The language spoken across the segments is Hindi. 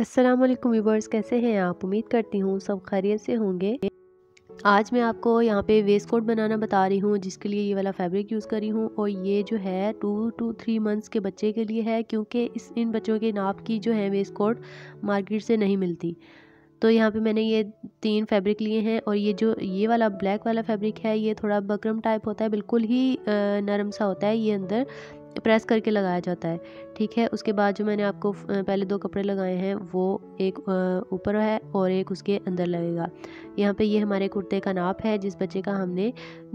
अस्सलाम वालेकुम व्यूवर्स कैसे हैं आप उम्मीद करती हूँ सब खैरियत से होंगे आज मैं आपको यहाँ पे वेस्ट कोट बनाना बता रही हूँ जिसके लिए ये वाला फैब्रिक यूज़ करी हूँ और ये जो है टू टू थ्री मंथ्स के बच्चे के लिए है क्योंकि इस इन बच्चों के नाप की जो है वेस्ट कोट मार्केट से नहीं मिलती तो यहाँ पे मैंने ये तीन फैब्रिक लिए हैं और ये जो ये वाला ब्लैक वाला फैब्रिक है ये थोड़ा बकरम टाइप होता है बिल्कुल ही नरम सा होता है ये अंदर प्रेस करके लगाया जाता है ठीक है उसके बाद जो मैंने आपको पहले दो कपड़े लगाए हैं वो एक ऊपर है और एक उसके अंदर लगेगा यहाँ पे ये हमारे कुर्ते का नाप है जिस बच्चे का हमने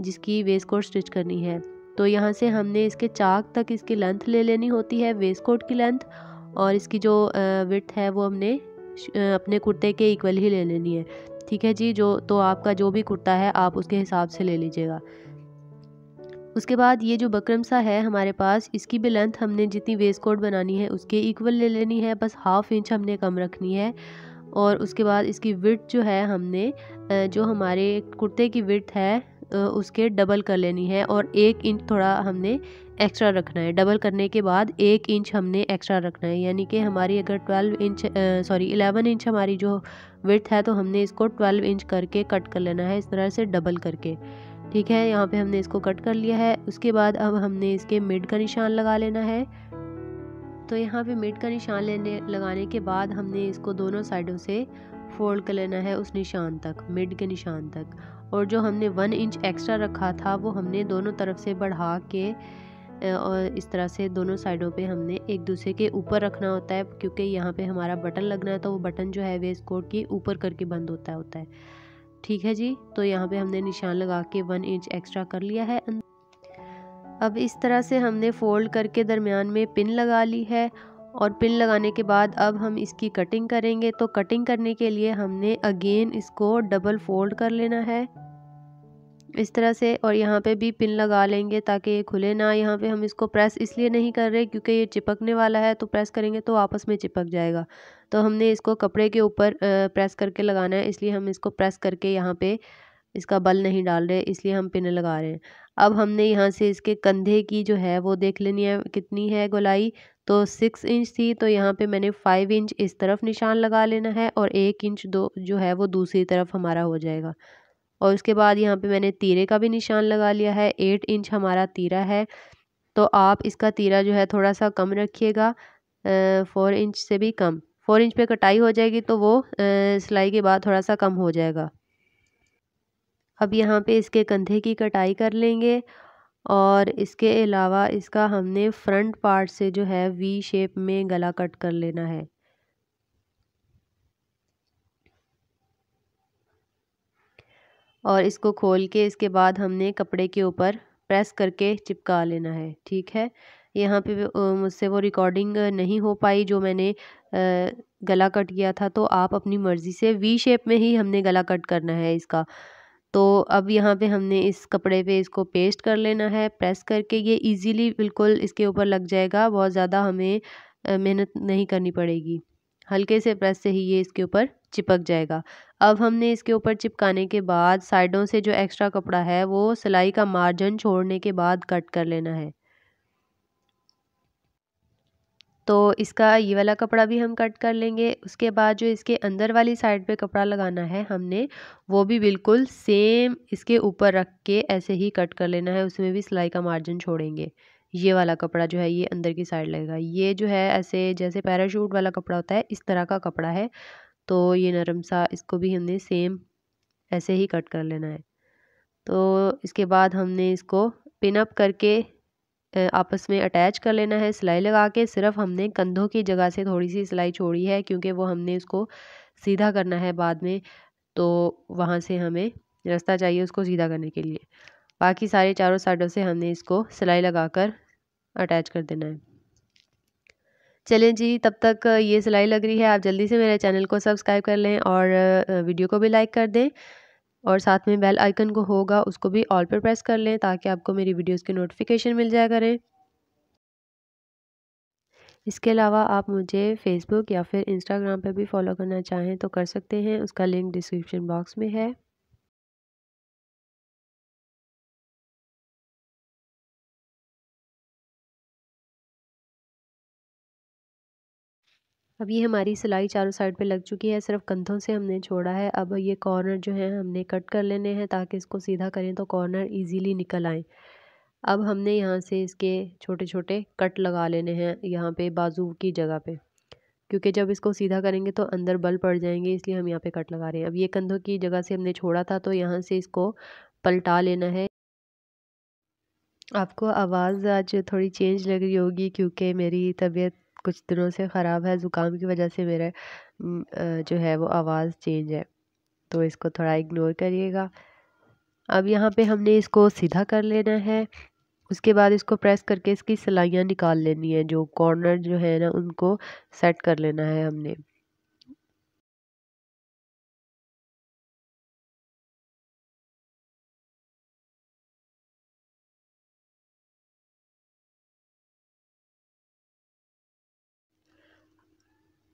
जिसकी वेस्ट कोट स्टिच करनी है तो यहाँ से हमने इसके चाक तक इसकी लेंथ ले लेनी होती है वेस्ट कोट की लेंथ और इसकी जो विथ है वो हमने अपने कुर्ते के इक्वल ही ले लेनी है ठीक है जी जो तो आपका जो भी कुर्ता है आप उसके हिसाब से ले लीजिएगा उसके बाद ये जो बकरम सा है हमारे पास इसकी भी लेंथ हमने जितनी वेस्ट कोट बनानी है उसके इक्वल ले लेनी है बस हाफ़ इंच हमने कम रखनी है और उसके बाद इसकी विथ जो है हमने जो हमारे कुर्ते की विथ है उसके डबल कर लेनी है और एक इंच थोड़ा हमने एक्स्ट्रा रखना है डबल करने के बाद एक इंच हमने एक्स्ट्रा रखना है यानी कि हमारी अगर 12 इंच सॉरी 11 इंच हमारी जो विथ है तो हमने इसको 12 इंच करके कट कर लेना है इस तरह से डबल करके ठीक है यहाँ पे हमने इसको कट कर लिया है उसके बाद अब हमने इसके मिड का निशान लगा लेना है तो यहाँ पे मिड का निशान लेने लगाने के बाद हमने इसको दोनों साइडों से फोल्ड कर लेना है उस निशान तक मिड के निशान तक और जो हमने वन इंच एक्स्ट्रा रखा था वो हमने दोनों तरफ से बढ़ा के और इस तरह से दोनों साइडों पे हमने एक दूसरे के ऊपर रखना होता है क्योंकि यहाँ पे हमारा बटन लगना है तो वो बटन जो है वेस्ट कोट के ऊपर करके बंद होता है होता है ठीक है जी तो यहाँ पे हमने निशान लगा के वन इंच एक्स्ट्रा कर लिया है अब इस तरह से हमने फोल्ड करके दरमियान में पिन लगा ली है और पिन लगाने के बाद अब हम इसकी कटिंग करेंगे तो कटिंग करने के लिए हमने अगेन इसको डबल फोल्ड कर लेना है इस तरह से और यहाँ पे भी पिन लगा लेंगे ताकि ये खुले ना यहाँ पे हम इसको प्रेस इसलिए नहीं कर रहे क्योंकि ये चिपकने वाला है तो प्रेस करेंगे तो आपस में चिपक जाएगा तो हमने इसको कपड़े के ऊपर प्रेस करके लगाना है इसलिए हम इसको प्रेस करके यहाँ पे इसका बल नहीं डाल रहे इसलिए हम पिन लगा रहे हैं अब हमने यहाँ से इसके कंधे की जो है वो देख लेनी है कितनी है गोलाई तो सिक्स इंच थी तो यहाँ पे मैंने फाइव इंच इस तरफ निशान लगा लेना है और एक इंच दो जो है वो दूसरी तरफ हमारा हो जाएगा और उसके बाद यहाँ पे मैंने तीरे का भी निशान लगा लिया है एट इंच हमारा तीरा है तो आप इसका तीरा जो है थोड़ा सा कम रखिएगा फोर इंच से भी कम फोर इंच पे कटाई हो जाएगी तो वो सिलाई के बाद थोड़ा सा कम हो जाएगा अब यहाँ पे इसके कंधे की कटाई कर लेंगे और इसके अलावा इसका हमने फ्रंट पार्ट से जो है वी शेप में गला कट कर लेना है और इसको खोल के इसके बाद हमने कपड़े के ऊपर प्रेस करके चिपका लेना है ठीक है यहाँ पे मुझसे वो रिकॉर्डिंग नहीं हो पाई जो मैंने गला कट किया था तो आप अपनी मर्ज़ी से वी शेप में ही हमने गला कट करना है इसका तो अब यहाँ पे हमने इस कपड़े पे इसको पेस्ट कर लेना है प्रेस करके ये इजीली बिल्कुल इसके ऊपर लग जाएगा बहुत ज़्यादा हमें मेहनत नहीं करनी पड़ेगी हल्के से प्रेस से ही ये इसके ऊपर चिपक जाएगा अब हमने इसके ऊपर चिपकाने के बाद साइडों से जो एक्स्ट्रा कपड़ा है वो सिलाई का मार्जिन छोड़ने के बाद कट कर लेना है तो इसका ये वाला कपड़ा भी हम कट कर लेंगे उसके बाद जो इसके अंदर वाली साइड पे कपड़ा लगाना है हमने वो भी बिल्कुल सेम इसके ऊपर रख के ऐसे ही कट कर लेना है उसमें भी सिलाई का मार्जिन छोड़ेंगे ये वाला कपड़ा जो है ये अंदर की साइड लगेगा ये जो है ऐसे जैसे पैराशूट वाला कपड़ा होता है इस तरह का कपड़ा है तो ये नरम सा इसको भी हमने सेम ऐसे ही कट कर लेना है तो इसके बाद हमने इसको पिनअप करके आपस में अटैच कर लेना है सिलाई लगा के सिर्फ हमने कंधों की जगह से थोड़ी सी सिलाई छोड़ी है क्योंकि वो हमने उसको सीधा करना है बाद में तो वहाँ से हमें रास्ता चाहिए उसको सीधा करने के लिए बाकी सारे चारों साइडों से हमने इसको सिलाई लगाकर अटैच कर देना है चलें जी तब तक ये सिलाई लग रही है आप जल्दी से मेरे चैनल को सब्सक्राइब कर लें और वीडियो को भी लाइक कर दें और साथ में बेल आइकन को होगा उसको भी ऑल पर प्रेस कर लें ताकि आपको मेरी वीडियोस की नोटिफिकेशन मिल जाया करें इसके अलावा आप मुझे फ़ेसबुक या फिर इंस्टाग्राम पर भी फॉलो करना चाहें तो कर सकते हैं उसका लिंक डिस्क्रिप्शन बॉक्स में है अब ये हमारी सिलाई चारों साइड पे लग चुकी है सिर्फ कंधों से हमने छोड़ा है अब ये कॉर्नर जो है हमने कट कर लेने हैं ताकि इसको सीधा करें तो कॉर्नर इजीली निकल आए अब हमने यहाँ से इसके छोटे छोटे कट लगा लेने हैं यहाँ पे बाजू की जगह पे क्योंकि जब इसको सीधा करेंगे तो अंदर बल पड़ जाएंगे इसलिए हम यहाँ पे कट लगा रहे हैं अब ये कंधों की जगह से हमने छोड़ा था तो यहाँ से इसको पलटा लेना है आपको आवाज़ आज थोड़ी चेंज लग रही होगी क्योंकि मेरी तबीयत कुछ दिनों से ख़राब है ज़ुकाम की वजह से मेरा जो है वो आवाज़ चेंज है तो इसको थोड़ा इग्नोर करिएगा अब यहाँ पे हमने इसको सीधा कर लेना है उसके बाद इसको प्रेस करके इसकी सिलाइयाँ निकाल लेनी है जो कॉर्नर जो है ना उनको सेट कर लेना है हमने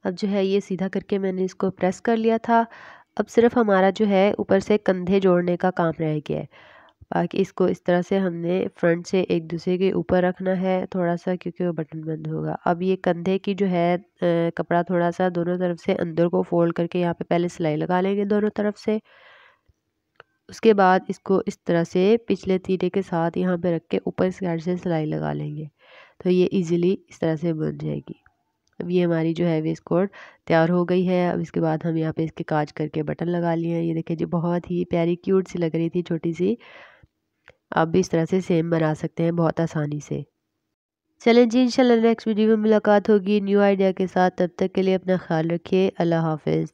अब जो है ये सीधा करके मैंने इसको प्रेस कर लिया था अब सिर्फ हमारा जो है ऊपर से कंधे जोड़ने का काम रह गया है बाकी इसको इस तरह से हमने फ्रंट से एक दूसरे के ऊपर रखना है थोड़ा सा क्योंकि वो बटन बंद होगा अब ये कंधे की जो है कपड़ा थोड़ा सा दोनों तरफ से अंदर को फोल्ड करके यहाँ पे पहले सिलाई लगा लेंगे दोनों तरफ से उसके बाद इसको इस तरह से पिछले तीरे के साथ यहाँ पे रख के ऊपर साइड से सिलाई लगा लेंगे तो ये इजीली इस तरह से बन जाएगी अब ये हमारी जो है वेस्ट कोट तैयार हो गई है अब इसके बाद हम यहाँ पे इसके काज करके बटन लगा लिए हैं ये देखिए जी बहुत ही प्यारी क्यूट सी लग रही थी छोटी सी आप भी इस तरह से सेम बना सकते हैं बहुत आसानी से चलें जी इंशाल्लाह नेक्स्ट वीडियो में मुलाकात होगी न्यू आइडिया के साथ तब तक के लिए अपना ख्याल रखिए अल्लाह हाफिज़